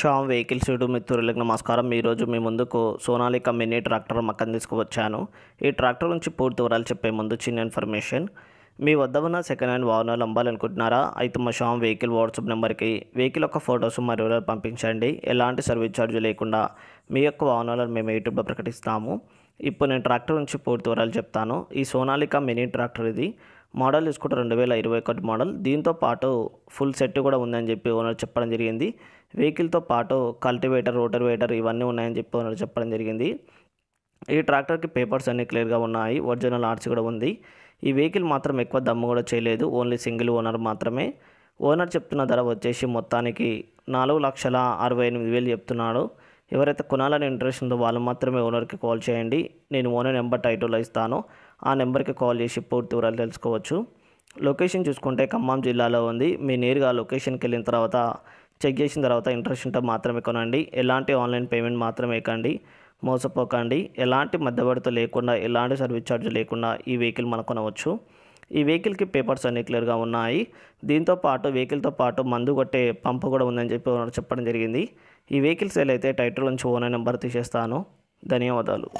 Sam vehicle seat మిత్రులకు నమస్కారం ఈరోజు మీ ముందుకు సోనాలిక మినీ ట్రాక్టర్ మక్కన తీసుకువచ్చాను ఈ ట్రాక్టర్ నుంచి పూర్తి వివరాలు చెప్పే ముందు చిన్న ఇన్ఫర్మేషన్ మీ వద్ద ఉన్న సెకండ్ హ్యాండ్ వాహనాలు అమ్మాలనుకుంటున్నారా అయితే మా షామ్ వెహికల్ వాట్సాప్ నెంబర్కి వెహికల్ యొక్క ఫొటోస్ మరి వివరాలు పంపించండి ఎలాంటి సర్వీస్ ఛార్జ్ లేకుండా మీ యొక్క వాహనాలను మేము యూట్యూబ్లో ప్రకటిస్తాము ఇప్పుడు నేను ట్రాక్టర్ నుంచి పూర్తి వివరాలు చెప్తాను ఈ సోనాలిక మినీ ట్రాక్టర్ ఇది మోడల్ తీసుకుంటే రెండు వేల ఇరవై ఒకటి మోడల్ దీంతో పాటు ఫుల్ సెట్ కూడా ఉందని చెప్పి ఓనర్ చెప్పడం జరిగింది వెహికల్తో పాటు కల్టివేటర్ రోటర్వేటర్ ఇవన్నీ ఉన్నాయని చెప్పి ఓనర్ చెప్పడం జరిగింది ఈ ట్రాక్టర్కి పేపర్స్ అన్నీ క్లియర్గా ఉన్నాయి ఒరిజినల్ ఆర్ట్స్ కూడా ఉంది ఈ వెహికల్ మాత్రం ఎక్కువ దమ్ము కూడా చేయలేదు ఓన్లీ సింగిల్ ఓనర్ మాత్రమే ఓనర్ చెప్తున్న ధర వచ్చేసి మొత్తానికి నాలుగు లక్షల అరవై ఎనిమిది వేలు చెప్తున్నాడు ఎవరైతే కొనాలని ఇంట్రెస్ట్ ఉందో వాళ్ళు మాత్రమే ఓనర్కి కాల్ చేయండి నేను ఓనర్ నెంబర్ టైటిల్లో ఇస్తాను ఆ నెంబర్కి కాల్ చేసి పూర్తి వివరాలు తెలుసుకోవచ్చు లొకేషన్ చూసుకుంటే ఖమ్మం జిల్లాలో ఉంది మీ నేరుగా లొకేషన్కి వెళ్ళిన తర్వాత చెక్ చేసిన తర్వాత ఇంట్రెస్ట్ ఉంటే మాత్రమే కొనండి ఎలాంటి ఆన్లైన్ పేమెంట్ మాత్రమే కండి మోసపోకండి ఎలాంటి మధ్యవర్తి లేకుండా ఎలాంటి సర్వీస్ ఛార్జ్ లేకుండా ఈ వెహికల్ మనం కొనవచ్చు ఈ వెహికల్కి పేపర్స్ అన్ని క్లియర్గా ఉన్నాయి దీంతో పాటు వెహికల్తో పాటు మందు కొట్టే పంపు కూడా ఉందని చెప్పి చెప్పడం జరిగింది ఈ వెహికల్ సేల్ అయితే టైటిల్ నుంచి ఓనర్ నెంబర్ తీసేస్తాను ధన్యవాదాలు